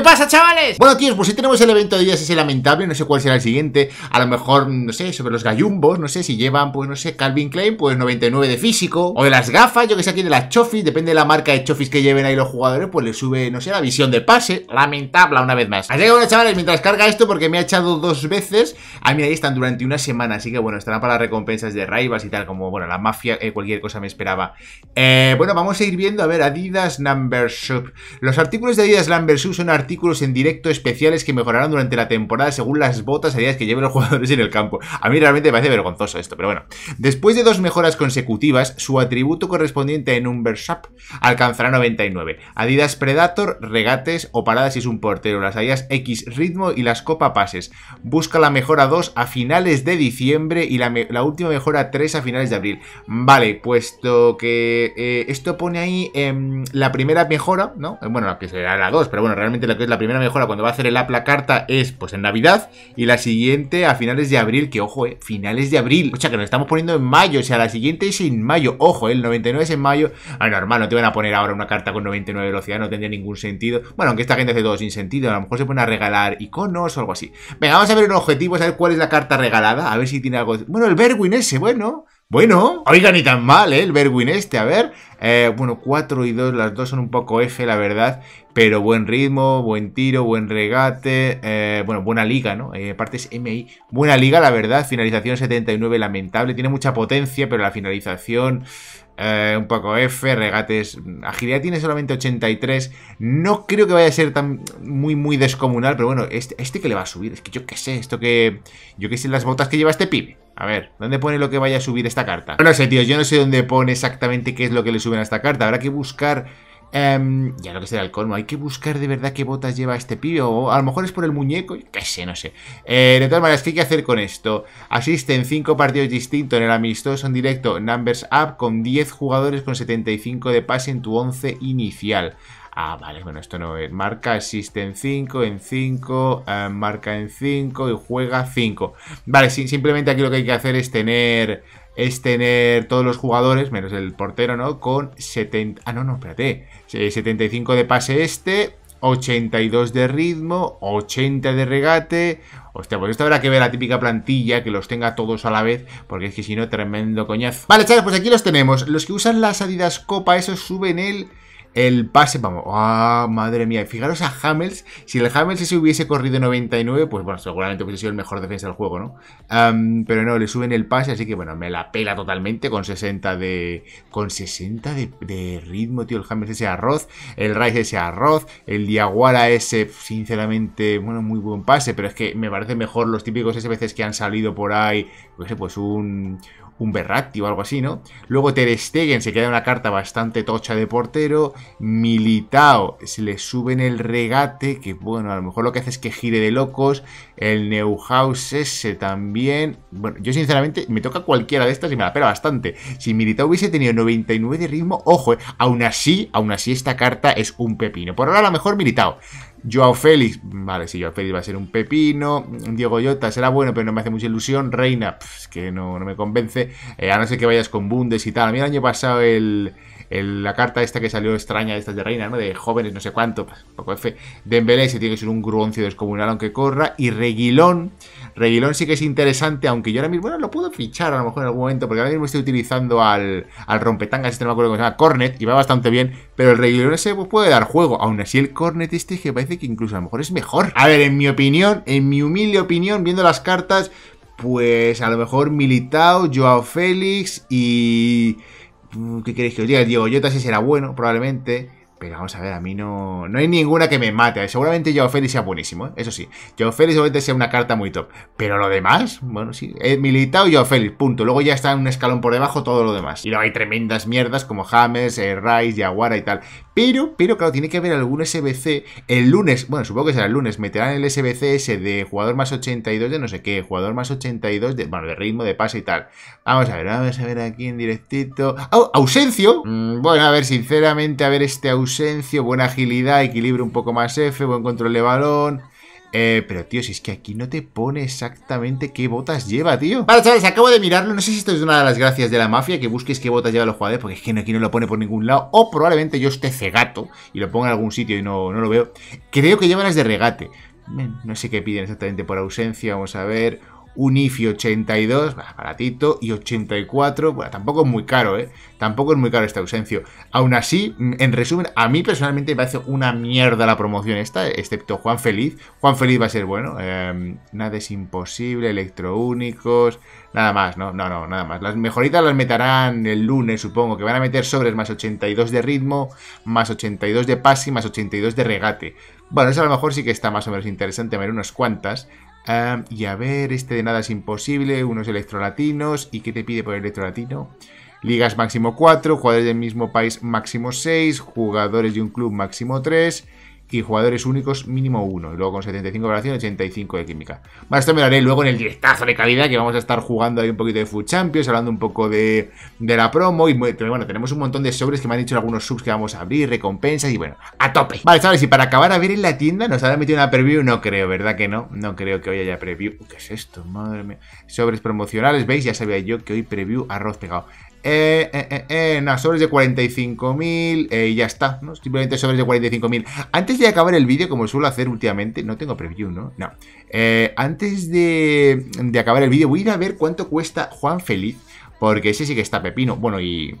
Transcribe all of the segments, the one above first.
¿Qué pasa, chavales? Bueno, tíos, pues si tenemos el evento de días ese lamentable, no sé cuál será el siguiente. A lo mejor, no sé, sobre los gallumbos, no sé, si llevan, pues no sé, Calvin Klein, pues 99 de físico. O de las gafas, yo que sé, aquí de las chofis, depende de la marca de chofis que lleven ahí los jugadores, pues le sube, no sé, la visión de pase. Lamentable, una vez más. Así que bueno, chavales, mientras carga esto, porque me ha echado dos veces. Ah, a mí ahí están durante una semana, así que bueno, estarán para las recompensas de raivas y tal, como, bueno, la mafia, eh, cualquier cosa me esperaba. Eh, bueno, vamos a ir viendo, a ver, Adidas Number Los artículos de Adidas numbers son artículos artículos en directo especiales que mejorarán durante la temporada según las botas adidas que lleven los jugadores en el campo. A mí realmente me parece vergonzoso esto, pero bueno. Después de dos mejoras consecutivas, su atributo correspondiente en un Versap alcanzará 99. Adidas Predator, regates o paradas si es un portero, las Adidas X ritmo y las Copa Pases. Busca la mejora 2 a finales de diciembre y la, última mejora 3 a finales de abril. Vale, puesto que eh, esto pone ahí em, la primera mejora, ¿no? Bueno, la que será la 2, pero bueno, realmente la que es la primera mejora cuando va a hacer el app la carta es pues en Navidad y la siguiente a finales de abril, que ojo, eh, finales de abril, o sea que nos estamos poniendo en mayo, o sea, la siguiente es en mayo, ojo, eh, el 99 es en mayo, ah, normal, no te van a poner ahora una carta con 99 velocidad, no tendría ningún sentido, bueno, aunque esta gente hace todo sin sentido, a lo mejor se pone a regalar iconos o algo así. Venga, vamos a ver un objetivo, a ver cuál es la carta regalada, a ver si tiene algo... Bueno, el Berwin ese, bueno... Bueno, oiga, ni tan mal, ¿eh? El Berwin este, a ver. Eh, bueno, 4 y 2, las dos son un poco F, la verdad. Pero buen ritmo, buen tiro, buen regate. Eh, bueno, buena liga, ¿no? Eh, aparte es MI. Buena liga, la verdad. Finalización 79, lamentable. Tiene mucha potencia, pero la finalización eh, un poco F, regates. Agilidad tiene solamente 83. No creo que vaya a ser tan muy, muy descomunal, pero bueno, este, este que le va a subir. Es que yo qué sé, esto que. Yo qué sé, las botas que lleva este pibe. A ver, ¿dónde pone lo que vaya a subir esta carta? No, lo sé, tío, yo no sé dónde pone exactamente qué es lo que le suben a esta carta. Habrá que buscar Em, ya lo que será el colmo, hay que buscar de verdad qué botas lleva este pibe, o a lo mejor es por el muñeco, qué sé, no sé. Eh, de todas maneras, ¿qué hay que hacer con esto? Asisten 5 partidos distintos en el amistoso en directo Numbers Up con 10 jugadores con 75 de pase en tu 11 inicial. Ah, vale, bueno, esto no es. Eh, marca asiste en 5, en 5, marca en 5 y juega 5. Vale, simplemente aquí lo que hay que hacer es tener es tener todos los jugadores, menos el portero, ¿no? Con 70... Ah, no, no, espérate. 75 de pase este, 82 de ritmo, 80 de regate. Hostia, pues esto habrá que ver la típica plantilla que los tenga todos a la vez, porque es que si no, tremendo coñazo. Vale, chavales, pues aquí los tenemos. Los que usan las Adidas Copa, esos suben el el pase, vamos, ¡ah, madre mía! Fijaros a Hamels, si el Hamels ese hubiese corrido 99, pues bueno, seguramente hubiese sido el mejor defensa del juego, ¿no? pero no, le suben el pase, así que bueno, me la pela totalmente con 60 de... con 60 de, ritmo, tío, el Hamels ese arroz, el Rice ese arroz, el Diaguara ese, sinceramente, bueno, muy buen pase, pero es que me parece mejor los típicos SBCs que han salido por ahí, pues, pues un, un Berratti o algo así, ¿no? Luego Ter se queda una carta bastante tocha de portero. Militao se le sube en el regate, que bueno, a lo mejor lo que hace es que gire de locos. El Neuhaus ese también. Bueno, yo sinceramente me toca cualquiera de estas y me la pela bastante. Si Militao hubiese tenido 99 de ritmo, ojo, eh, aún así, aún así esta carta es un pepino. Por ahora a lo mejor Militao. Joao Félix, vale, sí, Joao Félix va a ser un pepino. Diego Llota será bueno, pero no me hace mucha ilusión. Reina, que no, me convence. Eh, a no ser que vayas con Bundes y tal. A mí el año pasado el, la carta esta que salió extraña, esta de Reina, ¿no? De jóvenes, no sé cuánto, pues, poco F. Dembélé se tiene que ser un gruoncio descomunal aunque corra. Y Reguilón, Reguilón sí que es interesante, aunque yo ahora mismo, bueno, lo puedo fichar a lo mejor en algún momento, porque ahora mismo estoy utilizando al, al rompetangas, este no me acuerdo cómo se llama, Cornet, y va bastante bien, pero el Reguilón ese pues, puede dar juego. Aún así, el Cornet este que parece que incluso a lo mejor es mejor. A ver, en mi opinión, en mi humilde opinión, viendo las cartas, pues a lo mejor Militao, Joao Félix y Mm, ¿Qué queréis que os diga? Diego yo sí será bueno, probablemente. Pero vamos a ver, a mí no, no hay ninguna que me mate. Seguramente yo Félix sea buenísimo, ¿eh? eso sí. yo Félix seguramente sea una carta muy top. Pero lo demás, bueno, sí. Eh, Militado y punto. Luego ya está en un escalón por debajo todo lo demás. Y luego hay tremendas mierdas como James, eh, Rice, Yaguara y tal. Pero, claro, tiene que haber algún SBC. El lunes, bueno, supongo que será el lunes, meterán el SBC ese de jugador más 82 de no sé qué, jugador más 82 de, bueno, de ritmo, de pase y tal. Vamos a ver, vamos a ver aquí en directito. ¡Oh, ausencio! Mm, bueno, a ver, sinceramente, a ver este ausencio, buena agilidad, equilibrio un poco más F, buen control de balón. Eh, pero tío, si es que aquí no te pone exactamente qué botas lleva, tío Vale, chavales, acabo de mirarlo, no sé si esto es una de las gracias de la mafia Que busques qué botas lleva los jugadores, porque es que aquí no lo pone por ningún lado O probablemente yo esté cegato y lo ponga en algún sitio y no, no lo veo Creo que lleva las de regate No sé qué piden exactamente por ausencia, vamos a ver Unifi 82, baratito, y 84, bueno, tampoco es muy caro, ¿eh? Tampoco es muy caro este ausencio. Aún así, mm, en resumen, a mí personalmente me parece una mierda la promoción esta, excepto Juan Feliz. Juan Feliz va a ser bueno, em, nada es imposible, Únicos nada más, ¿no? No, no, nada más. Las mejoritas las meterán el lunes, supongo, que van a meter sobres más 82 de ritmo, más 82 de pase y más 82 de regate. Bueno, eso a lo mejor sí que está más o menos interesante, ver unas cuantas y a ver, este de nada es imposible, unos electrolatinos. ¿Y qué te pide por electrolatino? Ligas máximo 4, jugadores del mismo país máximo 6, jugadores de un club máximo 3 y jugadores únicos mínimo uno. Y luego con 75 de operación, 85 de química. Bueno, esto me lo haré luego en el directazo de calidad, que vamos a estar jugando ahí un poquito de Food Champions, hablando un poco de, de la promo. Y bueno, tenemos un montón de sobres que me han dicho algunos subs que vamos a abrir, recompensas y bueno, a tope. Vale, chavales, y para acabar a ver en la tienda, ¿nos habrá metido una preview? No creo, ¿verdad que no? No creo que hoy haya preview. ¿Qué es esto? Madre mía. Sobres promocionales, ¿veis? Ya sabía yo que hoy preview arroz pegado. Eh, eh, eh, eh sobres de 45.000 eh, y ya está, ¿no? Simplemente sobres de 45.000. Antes de acabar el vídeo, como suelo hacer últimamente, no tengo preview, ¿no? No. Eh, antes de, de acabar el vídeo, voy a ir a ver cuánto cuesta Juan Feliz, porque ese sí que está pepino. Bueno, y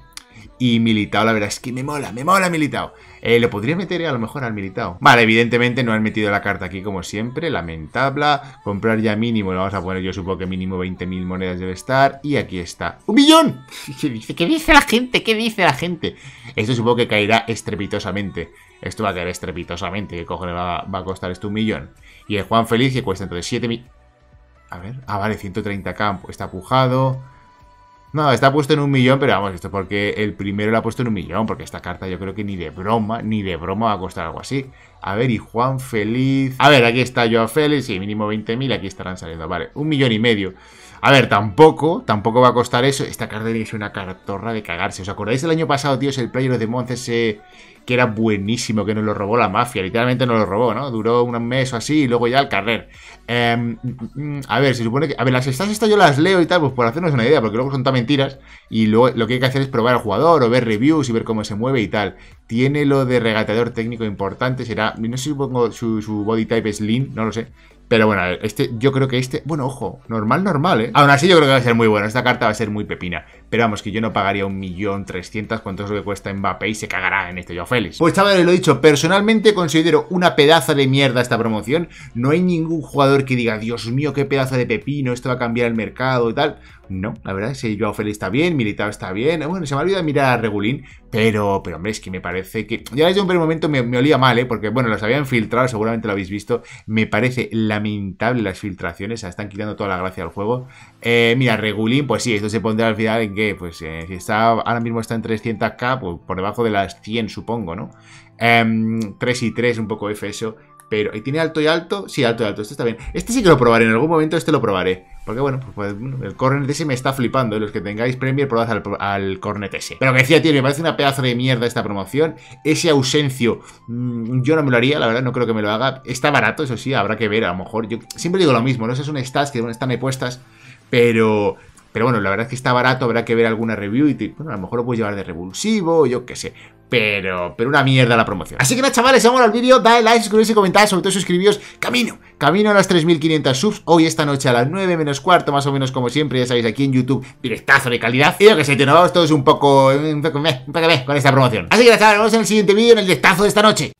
y Militao, la verdad es que me mola, me mola Militao. Eh, lo podría meter a lo mejor al Militao. Vale, evidentemente no han metido la carta aquí como siempre, lamentable. Comprar ya mínimo, lo vamos a poner yo supongo que mínimo 20.000 monedas debe estar. Y aquí está. ¡Un millón! ¿Qué dice, ¿Qué dice la gente? ¿Qué dice la gente? Esto supongo que caerá estrepitosamente. Esto va a caer estrepitosamente. ¿Qué cojones va, a costar esto? Un millón. Y el Juan Feliz que cuesta entonces 7.000... A ver, ah vale, 130k, está pujado... No, está puesto en un millón, pero vamos, esto porque el primero lo ha puesto en un millón, porque esta carta yo creo que ni de broma, ni de broma va a costar algo así. A ver, y Juan Feliz... A ver, aquí está Joan feliz y mínimo 20.000, aquí estarán saliendo, vale, un millón y medio. A ver, tampoco, tampoco va a costar eso. Esta carta es una cartorra de cagarse. ¿Os acordáis del año pasado, tíos, el player de Monce ese que era buenísimo, que nos lo robó la mafia, literalmente nos lo robó, ¿no? Duró un mes o así y luego ya al carrer. Em, mm, a ver, se supone que... A ver, las estas estas yo las leo y tal, pues por hacernos una idea, porque luego son tan mentiras y luego lo que hay que hacer es probar al jugador o ver reviews y ver cómo se mueve y tal. Tiene lo de regateador técnico importante, será... No sé si pongo su, su body type es lean, no lo sé. Pero bueno, este, yo creo que este, bueno, ojo, normal, normal, ¿eh? Aún así yo creo que va a ser muy bueno, esta carta va a ser muy pepina. Pero vamos, que yo no pagaría un millón trescientas, cuánto es lo que cuesta Mbappé y se cagará en este Yo Félix. Pues chavales, lo he dicho, personalmente considero una pedaza de mierda esta promoción. No hay ningún jugador que diga, Dios mío, qué pedaza de pepino, esto va a cambiar el mercado y tal. No, la verdad es que Joao está bien, Militao está bien. Eh, bueno, se me ha olvidado mirar a Regulín, pero, pero hombre, es que me parece que. Ya desde un primer momento me, olía mal, ¿eh? Porque, bueno, los habían filtrado, seguramente lo habéis visto. Me parece lamentable las filtraciones, o están quitando toda la gracia al juego. Eh, mira, Regulín, pues sí, esto se pondrá al final en que, pues, eh, si está ahora mismo está en 300k, pues por debajo de las 100, supongo, ¿no? 3 em, y 3, un poco F eso. Pero, ¿y tiene alto y alto? Sí, alto y alto, este está bien. Este sí que lo probaré, en algún momento este lo probaré. Porque bueno, pues, pues el Cornet S me está flipando. Los que tengáis Premier, probad al, al Cornet S. Pero que decía, tío, me parece una pedazo de mierda esta promoción. Ese ausencio, mm, yo no me lo haría, la verdad, no creo que me lo haga. Está barato, eso sí, habrá que ver, a lo mejor. Yo siempre digo lo mismo, ¿no? Esas son stats que están ahí puestas, pero... Pero bueno, la verdad es que está barato, habrá que ver alguna review y bueno, a lo mejor lo puedes llevar de revulsivo, yo qué sé. Pero, pero una mierda la promoción. Así que nada, chavales, vamos al vídeo. Dale like, y comentar, sobre todo suscribiros. Camino, camino a las 3.500 subs. Hoy, esta noche, a las 9 menos cuarto, más o menos como siempre. Ya sabéis, aquí en YouTube, directazo de calidad. Y yo que sé, te nos todos un poco, un poco, un poco, con esta promoción. Así que nada, chavales, nos vemos en el siguiente vídeo, en el directazo de esta noche.